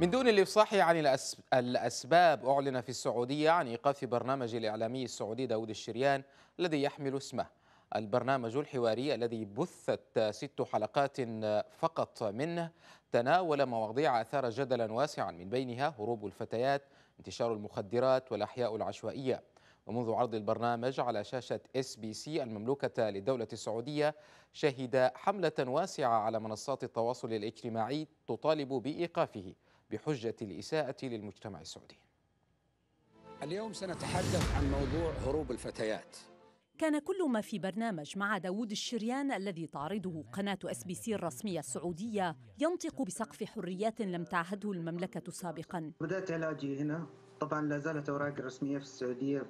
من دون الإفصاح عن يعني الأسباب أعلن في السعودية عن إيقاف برنامج الإعلامي السعودي داود الشريان الذي يحمل اسمه البرنامج الحواري الذي بثت ست حلقات فقط منه تناول مواضيع أثار جدلا واسعا من بينها هروب الفتيات انتشار المخدرات والأحياء العشوائية ومنذ عرض البرنامج على شاشة اس بي سي المملوكة للدولة السعودية شهد حملة واسعة على منصات التواصل الاجتماعي تطالب بإيقافه بحجة الإساءة للمجتمع السعودي اليوم سنتحدث عن موضوع هروب الفتيات كان كل ما في برنامج مع داوود الشريان الذي تعرضه قناة اس بي سي الرسمية السعودية ينطق بسقف حريات لم تعهده المملكة سابقا بدأت علاجي هنا طبعا لا زالت أوراقي الرسمية في السعودية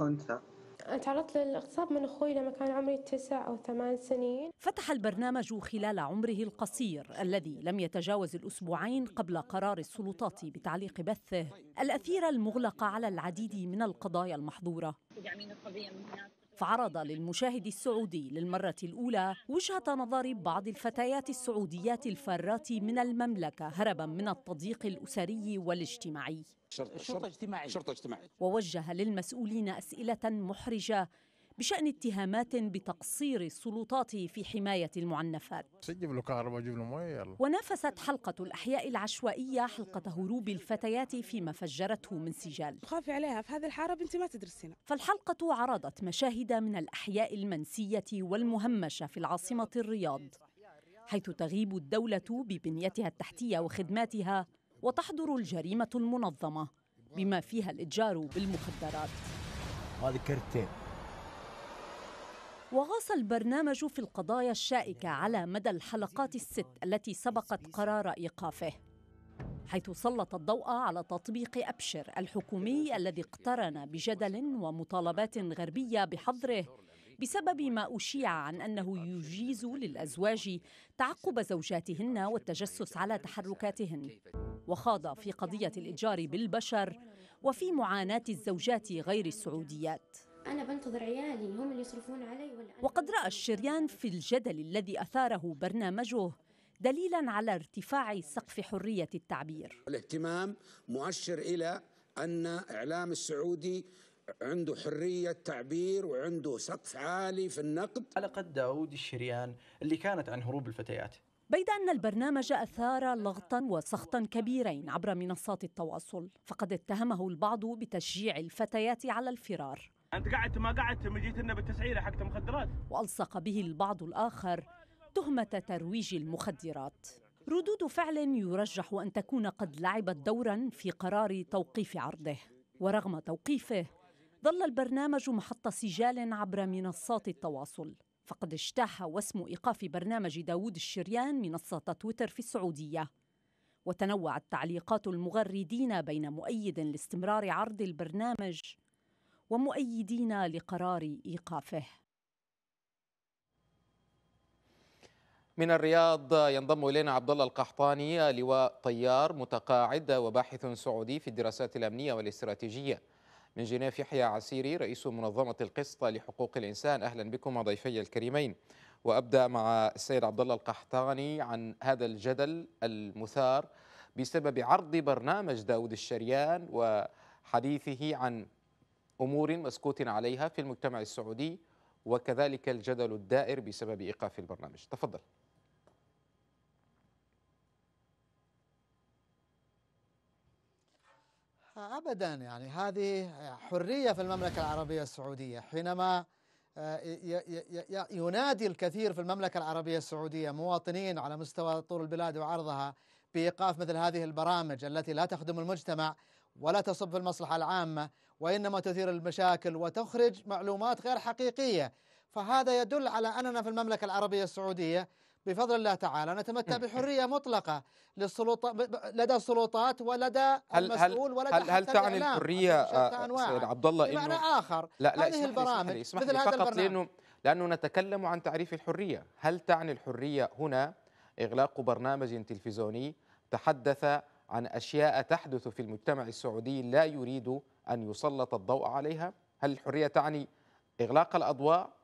أنثى تعرضت للاغتصاب من أخوي لما كان عمري تسع أو ثمان سنين فتح البرنامج خلال عمره القصير الذي لم يتجاوز الأسبوعين قبل قرار السلطات بتعليق بثه الأثيرة المغلقة على العديد من القضايا المحظورة يعني فعرض للمشاهد السعودي للمرة الأولى وجهة نظر بعض الفتيات السعوديات الفارات من المملكة هربا من التضييق الأسري والاجتماعي شرطة, شرطة شرطة اجتماعية ووجه للمسؤولين أسئلة محرجة بشأن اتهامات بتقصير سلطاته في حماية المعنفات سجب له كهرباء جيب له يلا ونافست حلقة الأحياء العشوائية حلقة هروب الفتيات فيما فجرته من سجال خافي عليها في هذه الحارة بنتي ما تدرسينا فالحلقة عرضت مشاهد من الأحياء المنسية والمهمشة في العاصمة الرياض حيث تغيب الدولة ببنيتها التحتية وخدماتها وتحضر الجريمة المنظمة بما فيها الإتجار بالمخدرات هذه كرتين وغاص البرنامج في القضايا الشائكة على مدى الحلقات الست التي سبقت قرار إيقافه حيث سلط الضوء على تطبيق أبشر الحكومي الذي اقترن بجدل ومطالبات غربية بحظره بسبب ما أشيع عن أنه يجيز للأزواج تعقب زوجاتهن والتجسس على تحركاتهن وخاض في قضية الإتجار بالبشر وفي معاناة الزوجات غير السعوديات أنا بنتظر عيالي هم اللي يصرفون علي ولا أنا وقد رأى الشريان في الجدل الذي أثاره برنامجه دليلا على ارتفاع سقف حرية التعبير الاهتمام مؤشر إلى أن إعلام السعودي عنده حرية تعبير وعنده سقف عالي في النقد حلقة داود الشريان اللي كانت عن هروب الفتيات بيد أن البرنامج أثار لغطا وسخطا كبيرين عبر منصات التواصل فقد اتهمه البعض بتشجيع الفتيات على الفرار انت قعدت ما قعدت جيت لنا بالتسعيره حقت المخدرات والصق به البعض الاخر تهمه ترويج المخدرات ردود فعل يرجح ان تكون قد لعبت دورا في قرار توقيف عرضه ورغم توقيفه ظل البرنامج محط سجال عبر منصات التواصل فقد اجتاح وسم إيقاف برنامج داوود الشريان منصة تويتر في السعودية وتنوعت تعليقات المغردين بين مؤيد لاستمرار عرض البرنامج ومؤيدين لقرار ايقافه من الرياض ينضم الينا عبد الله القحطاني لواء طيار متقاعد وباحث سعودي في الدراسات الامنيه والاستراتيجيه من جنيف يحيى عسيري رئيس منظمه القسط لحقوق الانسان اهلا بكم ضيفي الكريمين وابدا مع السيد عبد الله القحطاني عن هذا الجدل المثار بسبب عرض برنامج داود الشريان وحديثه عن أمور مسكوت عليها في المجتمع السعودي وكذلك الجدل الدائر بسبب إيقاف البرنامج تفضل ابدا يعني هذه حريه في المملكه العربيه السعوديه حينما آه، ينادي الكثير في المملكه العربيه السعوديه مواطنين على مستوى طول البلاد وعرضها بايقاف مثل هذه البرامج التي لا تخدم المجتمع ولا تصب في المصلحة العامة وإنما تثير المشاكل وتخرج معلومات غير حقيقية فهذا يدل على أننا في المملكة العربية السعودية بفضل الله تعالى نتمتع بحريه مطلقه للسلطه لدى السلطات ولدى هل المسؤول ولدى هل, هل تعني الحريه آه، سيد عبد الله بمعنى إنه آخر لا لا هذه البرامج اسمح مثل هذا فقط البرنامج. لأنه لأنه نتكلم عن تعريف الحريه هل تعني الحريه هنا إغلاق برنامج تلفزيوني تحدث عن أشياء تحدث في المجتمع السعودي لا يريد أن يسلط الضوء عليها هل الحرية تعني إغلاق الأضواء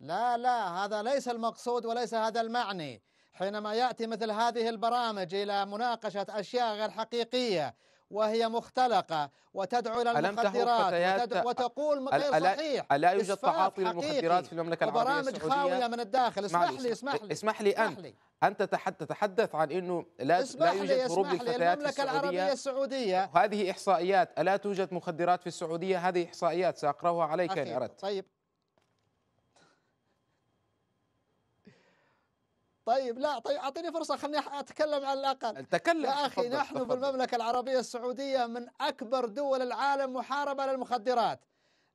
لا لا هذا ليس المقصود وليس هذا المعني حينما ياتي مثل هذه البرامج الى مناقشه اشياء غير حقيقيه وهي مختلقة وتدعو إلى المخدرات وتقول غير إيه، صحيح ألا يوجد تعاطي للمخدرات في المملكة العربية السعودية وبرامج خاوية من الداخل اسمح لي اسمح لي اسمح لي أنت أنت تتحدث عن أنه لا, لا يوجد هروب للفتيات في السعودية العربية السعودية هذه إحصائيات ألا توجد مخدرات في السعودية هذه إحصائيات سأقرأها عليك إن أردت طيب طيب لا طيب اعطيني فرصه خليني اتكلم على الاقل تكلم يا اخي نحن في المملكه العربيه السعوديه من اكبر دول العالم محاربه للمخدرات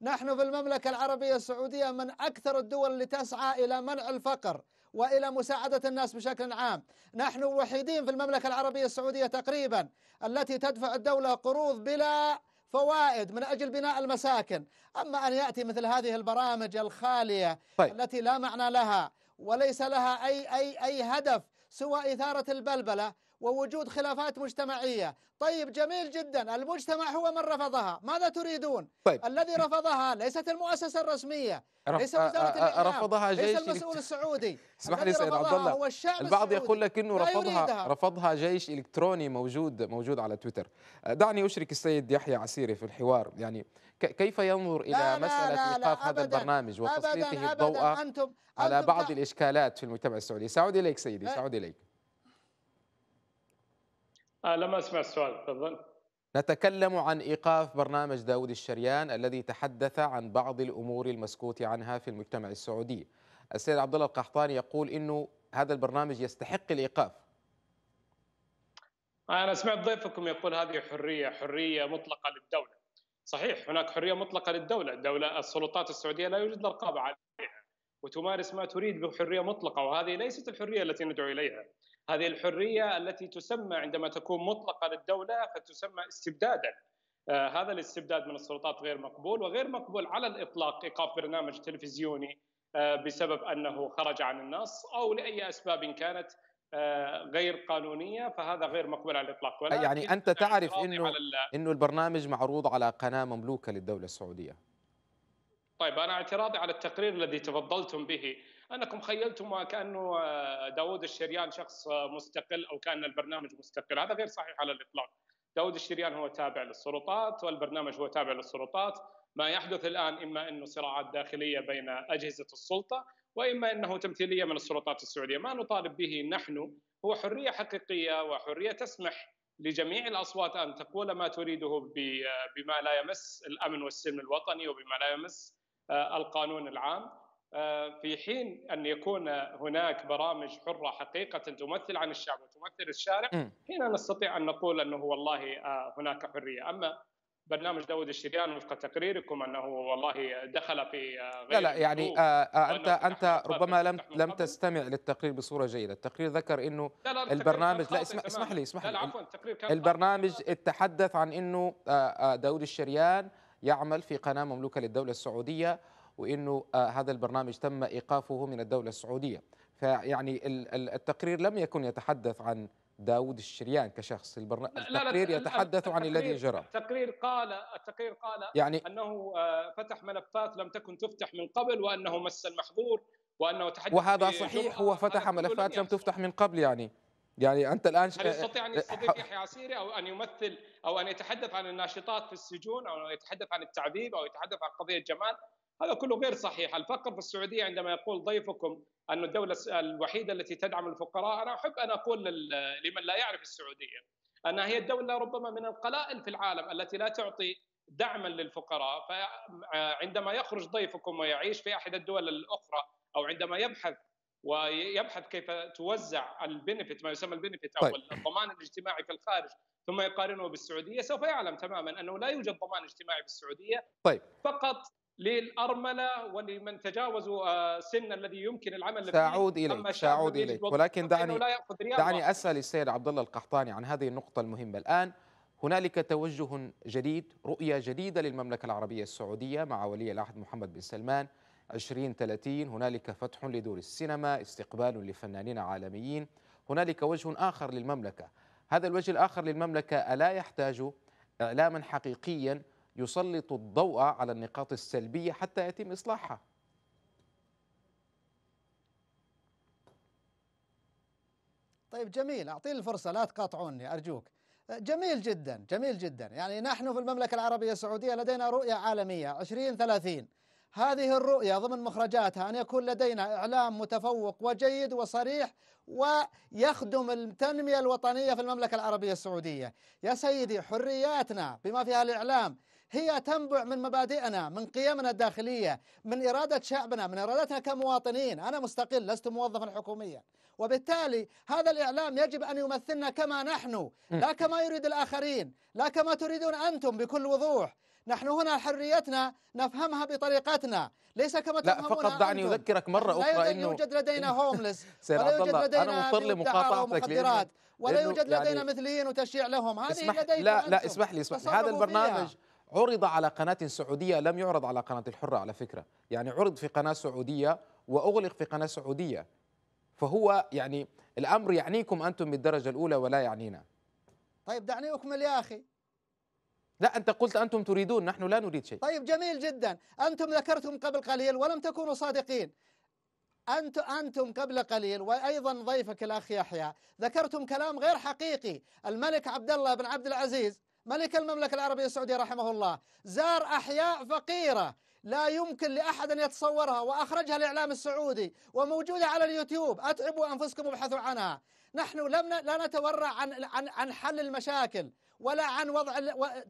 نحن في المملكه العربيه السعوديه من اكثر الدول اللي تسعى الى منع الفقر والى مساعده الناس بشكل عام، نحن الوحيدين في المملكه العربيه السعوديه تقريبا التي تدفع الدوله قروض بلا فوائد من اجل بناء المساكن، اما ان ياتي مثل هذه البرامج الخاليه طيب. التي لا معنى لها وليس لها أي أي أي هدف سوى إثارة البلبلة ووجود خلافات مجتمعية طيب جميل جدا المجتمع هو من رفضها ماذا تريدون طيب. الذي رفضها ليست المؤسسة الرسمية رف... ليس وزارة الإعلام رفضها جيش ليس المسؤول السعودي اسمح لي سيد عبد الله هو الشعب البعض يقول لك انه رفضها رفضها جيش الكتروني موجود موجود على تويتر دعني اشرك السيد يحيى عسيري في الحوار يعني كيف ينظر الى لا مساله لا ايقاف هذا البرنامج وتسليطه الضوء أنتم على أنتم بعض الاشكالات في المجتمع السعودي ساعود اليك سيدي ساعود اليك آه لم أسمع السؤال تفضل نتكلم عن إيقاف برنامج داود الشريان الذي تحدث عن بعض الأمور المسكوت عنها في المجتمع السعودي السيد عبد الله القحطاني يقول أنه هذا البرنامج يستحق الإيقاف أنا سمعت ضيفكم يقول هذه حرية حرية مطلقة للدولة صحيح هناك حرية مطلقة للدولة الدولة السلطات السعودية لا يوجد رقابة عليها وتمارس ما تريد بحرية مطلقة وهذه ليست الحرية التي ندعو إليها هذه الحريه التي تسمى عندما تكون مطلقه للدوله فتسمى استبدادا آه، هذا الاستبداد من السلطات غير مقبول وغير مقبول على الاطلاق ايقاف برنامج تلفزيوني آه، بسبب انه خرج عن النص او لاي اسباب كانت آه، غير قانونيه فهذا غير مقبول على الاطلاق ولا يعني انت يعني تعرف انه انه البرنامج معروض على قناه مملوكه للدوله السعوديه طيب انا اعتراضي على التقرير الذي تفضلتم به انكم خيلتم كانه آه، داوود الشريان شخص آه، مستقل او كان البرنامج مستقل هذا غير صحيح على الاطلاق داوود الشريان هو تابع للسلطات والبرنامج هو تابع للسلطات ما يحدث الان اما انه صراعات داخليه بين اجهزه السلطه واما انه تمثيليه من السلطات السعوديه ما نطالب به نحن هو حريه حقيقيه وحريه تسمح لجميع الاصوات ان تقول ما تريده آه، بما لا يمس الامن والسلم الوطني وبما لا يمس القانون العام آه، في حين ان يكون هناك برامج حره حقيقه تمثل عن الشعب وتمثل الشارع هنا نستطيع ان نقول انه والله آه، هناك حريه اما برنامج داود الشريان وفق تقريركم انه والله دخل في غير آه، لا لا يعني آه انت انت ربما لم لم تستمع للتقرير بصوره جيده، التقرير ذكر انه لا لا البرنامج لا اسمح, اسمح لي اسمح لي لا عفوا التقرير كان البرنامج تحدث عن انه داود الشريان يعمل في قناه مملوكه للدوله السعوديه وانه آه، هذا البرنامج تم ايقافه من الدوله السعوديه فيعني التقرير لم يكن يتحدث عن داود الشريان كشخص البرنا... التقرير لا يتحدث عن الذي جرى التقرير قال التقرير قال يعني انه آه، فتح ملفات لم تكن تفتح من قبل وانه مس المحظور وانه تحدث وهذا صحيح هو فتح ملفات لم تفتح من قبل يعني يعني انت الان هل يستطيع ان آه، يستضيف يحيى عسيري او ان يمثل او ان يتحدث عن الناشطات في السجون او يتحدث عن التعذيب او يتحدث عن قضيه جمال هذا كله غير صحيح الفقر في السعوديه عندما يقول ضيفكم أن الدولة الوحيدة التي تدعم الفقراء أنا أحب أن أقول لمن لا يعرف السعودية أنها هي الدولة ربما من القلائل في العالم التي لا تعطي دعما للفقراء فعندما آه، يخرج ضيفكم ويعيش في أحد الدول الأخرى أو عندما يبحث ويبحث كيف توزع البنفيت ما يسمى البنفيت أو طيب. الضمان الاجتماعي في الخارج ثم يقارنه بالسعوديه سوف يعلم تماما انه لا يوجد ضمان اجتماعي في السعوديه طيب فقط للارمله ولمن تجاوزوا آه، سن الذي يمكن العمل به ساعود اليك ساعود اليك ولكن دعني دعني اسال السيد عبد الله القحطاني عن هذه النقطه المهمه الان هنالك توجه جديد رؤيه جديده للمملكه العربيه السعوديه مع ولي العهد محمد بن سلمان 2030 هنالك فتح لدور السينما استقبال لفنانين عالميين هنالك وجه آخر للمملكة هذا الوجه الآخر للمملكة ألا يحتاج إعلاما حقيقيا يسلط الضوء على النقاط السلبية حتى يتم إصلاحها طيب جميل أعطيني الفرصة لا تقاطعوني أرجوك جميل جدا جميل جدا يعني نحن في المملكة العربية السعودية لدينا رؤية عالمية 2030 هذه الرؤية ضمن مخرجاتها أن يكون لدينا إعلام متفوق وجيد وصريح ويخدم التنمية الوطنية في المملكة العربية السعودية يا سيدي حرياتنا بما فيها الإعلام هي تنبع من مبادئنا من قيمنا الداخلية من إرادة شعبنا من إرادتنا كمواطنين أنا مستقل لست موظفا حكوميا وبالتالي هذا الإعلام يجب أن يمثلنا كما نحن لا كما يريد الآخرين لا كما تريدون أنتم بكل وضوح نحن هنا حريتنا نفهمها بطريقتنا ليس كما لا فقط دعني اذكرك مره اخرى لا انه يوجد لدينا هوملس ولا يوجد لدينا انا مضطر لمقاطعتك ولا يوجد لدينا يعني مثليين وتشيع لهم هذه لدينا لا لا اسمح لي اسمح لي هذا البرنامج عرض على قناة سعودية لم يعرض على قناة الحرة على فكرة يعني عرض في قناة سعودية وأغلق في قناة سعودية فهو يعني الأمر يعنيكم أنتم بالدرجة الأولى ولا يعنينا طيب دعني أكمل يا أخي لا أنت قلت أنتم تريدون نحن لا نريد شيء طيب جميل جدا أنتم ذكرتم قبل قليل ولم تكونوا صادقين أنتم أنتم قبل قليل وأيضا ضيفك الأخ يحيى ذكرتم كلام غير حقيقي الملك عبد الله بن عبد العزيز ملك المملكة العربية السعودية رحمه الله زار أحياء فقيرة لا يمكن لأحد أن يتصورها وأخرجها الإعلام السعودي وموجودة على اليوتيوب أتعبوا أنفسكم وابحثوا عنها نحن لم لا نتورع عن عن عن حل المشاكل ولا عن وضع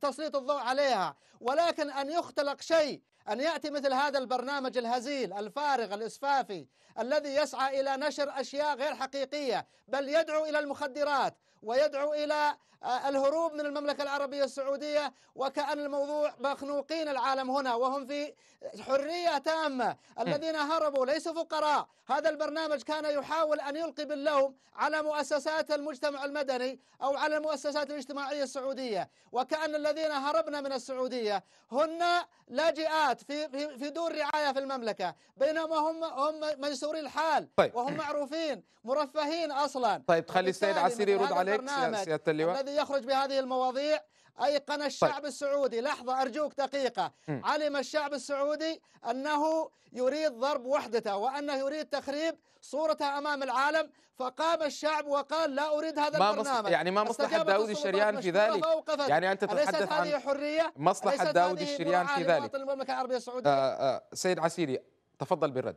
تسليط الضوء عليها ولكن أن يختلق شيء أن يأتي مثل هذا البرنامج الهزيل الفارغ الإسفافي الذي يسعى إلى نشر أشياء غير حقيقية بل يدعو إلى المخدرات ويدعو إلى آه، الهروب من المملكة العربية السعودية وكأن الموضوع مخنوقين العالم هنا وهم في حرية تامة الذين هربوا ليسوا فقراء هذا البرنامج كان يحاول أن يلقي باللوم على مؤسسات المجتمع المدني أو على المؤسسات الاجتماعية السعودية وكأن الذين هربنا من السعودية هن لاجئات في في في رعاية في المملكة بينما هم هم ميسوري الحال طيب. وهم معروفين مرفهين أصلا طيب خلي السيد عسيري يرد عليك عليك سيادة اللواء الذي يخرج بهذه المواضيع أيقن الشعب طيب. السعودي لحظة أرجوك دقيقة م. علم الشعب السعودي أنه يريد ضرب وحدته وأنه يريد تخريب صورته أمام العالم فقام الشعب وقال لا أريد هذا ما البرنامج مصلح يعني ما مصلحة داود الشريان في ذلك يعني أنت تتحدث عن حرية مصلحة داود الشريان في ذلك المملكة العربية السعودية آآ آه، آآ آه، سيد عسيري تفضل بالرد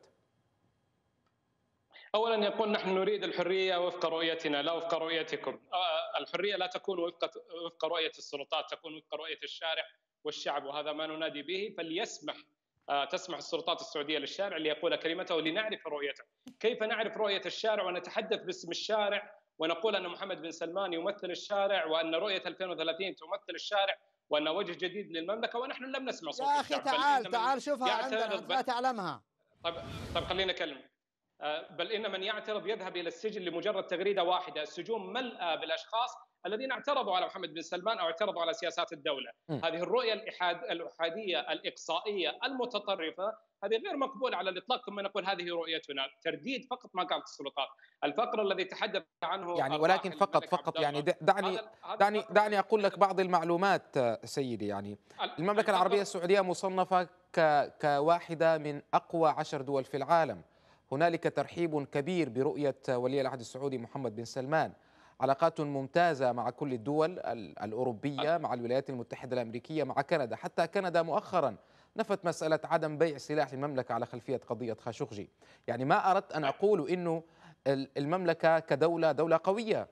اولا يقول نحن نريد الحريه وفق رؤيتنا لا وفق رؤيتكم آه، الحريه لا تكون وفق وفق رؤيه السلطات تكون وفق رؤيه الشارع والشعب وهذا ما ننادي به فليسمح آه، تسمح السلطات السعوديه للشارع ليقول كلمته لنعرف رؤيته كيف نعرف رؤيه الشارع ونتحدث باسم الشارع ونقول ان محمد بن سلمان يمثل الشارع وان رؤيه 2030 تمثل الشارع وان وجه جديد للمملكه ونحن لم نسمع صوت يا اخي تعال تعال شوفها عندنا لا تعلمها طيب طيب خليني اكلمك آه، بل ان من يعترض يذهب الى السجن لمجرد تغريده واحده، السجون ملأى بالاشخاص الذين اعترضوا على محمد بن سلمان او اعترضوا على سياسات الدوله، م. هذه الرؤيه الإحاد... الاحاديه الاقصائيه المتطرفه هذه غير مقبوله على الاطلاق ثم نقول هذه رؤيتنا، ترديد فقط ما قالت السلطات، الفقر الذي تحدث عنه يعني ولكن فقط فقط يعني دعني دعني دعني اقول لك بعض المعلومات سيدي يعني المملكه العربيه السعوديه مصنفه ك... كواحده من اقوى عشر دول في العالم هنالك ترحيب كبير برؤية ولي العهد السعودي محمد بن سلمان علاقات ممتازة مع كل الدول الأوروبية أه. مع الولايات المتحدة الأمريكية مع كندا حتى كندا مؤخرا نفت مسألة عدم بيع سلاح المملكة على خلفية قضية خاشقجي يعني ما أردت أن أقول أنه المملكة كدولة دولة قوية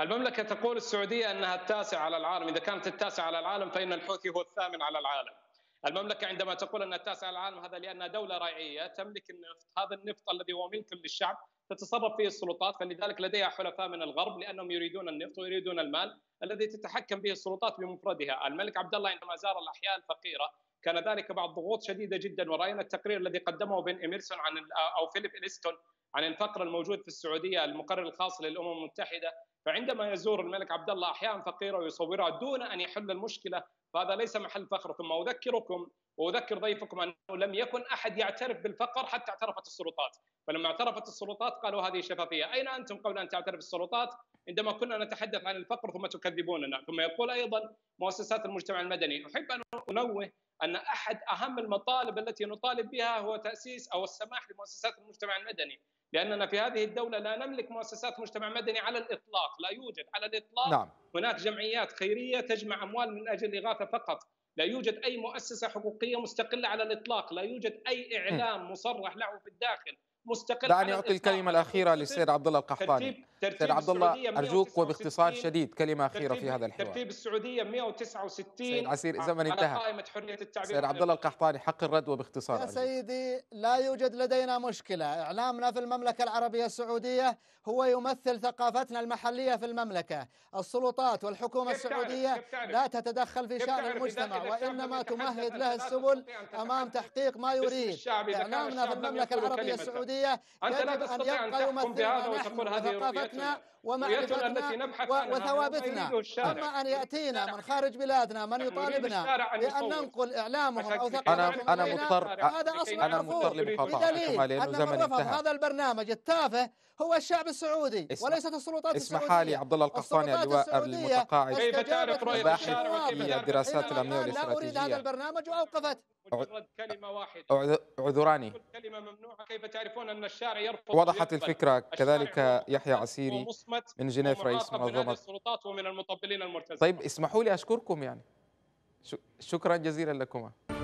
المملكة تقول السعودية أنها التاسعة على العالم إذا كانت التاسعة على العالم فإن الحوثي هو الثامن على العالم المملكة عندما تقول أنها التاسع العالم هذا لأنها دولة ريعية تملك النفط هذا النفط الذي هو ملك للشعب تتصرف فيه السلطات فلذلك لديها حلفاء من الغرب لأنهم يريدون النفط ويريدون المال الذي تتحكم به السلطات بمفردها الملك عبد الله عندما زار الأحياء الفقيرة كان ذلك بعد ضغوط شديده جدا وراينا التقرير الذي قدمه بن اميرسون عن او فيليب انستون عن الفقر الموجود في السعوديه المقرر الخاص للامم المتحده فعندما يزور الملك عبد الله احيانا فقيره ويصورها دون ان يحل المشكله فهذا ليس محل فخر ثم اذكركم واذكر ضيفكم انه لم يكن احد يعترف بالفقر حتى اعترفت السلطات، فلما اعترفت السلطات قالوا هذه شفافيه، اين انتم قبل ان تعترف السلطات؟ عندما كنا نتحدث عن الفقر ثم تكذبوننا، ثم يقول ايضا مؤسسات المجتمع المدني، احب ان انوه ان احد اهم المطالب التي نطالب بها هو تاسيس او السماح لمؤسسات المجتمع المدني، لاننا في هذه الدوله لا نملك مؤسسات مجتمع مدني على الاطلاق، لا يوجد على الاطلاق نعم. هناك جمعيات خيريه تجمع اموال من اجل الاغاثه فقط، لا يوجد اي مؤسسه حقوقيه مستقله على الاطلاق، لا يوجد اي اعلام مصرح له في الداخل، مستقر دعني اعطي الكلمه الاخيره للسيد عبد الله القحطاني سيد عبد الله ارجوك وباختصار شديد كلمه اخيره في هذا الحوار ترتيب السعوديه 169 سيد عسير الزمن انتهى قائمه حريه التعبير سيد عبد الله القحطاني حق الرد وباختصار يا سيدي لا يوجد لدينا مشكله اعلامنا في المملكه العربيه السعوديه هو يمثل ثقافتنا المحليه في المملكه السلطات والحكومه السعوديه لا تتدخل في شان المجتمع وانما تمهد له السبل امام تحقيق ما يريد اعلامنا في المملكه العربيه السعوديه الدولية أنت لا تستطيع أن, تحكم بهذا وتقول هذه رؤيتنا ومعرفتنا وثوابتنا أما أن يأتينا من خارج بلادنا من يطالبنا بأن ننقل إعلامهم أو ثقافتهم أنا أنا مضطر أنا مضطر لمقاطعة لأنه زمن انتهى هذا البرنامج التافه هو الشعب السعودي وليست السلطات اسمح السعوديه اسمح لي عبد الله القحطاني اللواء المتقاعد كيف تعرف رأي الشارع الدراسات الامنيه والاستراتيجيه لا اريد هذا البرنامج واوقفت مجرد كلمة واحدة عذراني كلمة ممنوعة كيف تعرفون أن الشارع يرفض وضحت الفكرة كذلك يحيى عسيري من جنيف رئيس منظمة السلطات ومن المطبلين المرتزقين طيب اسمحوا لي أشكركم يعني شكرا جزيلا لكما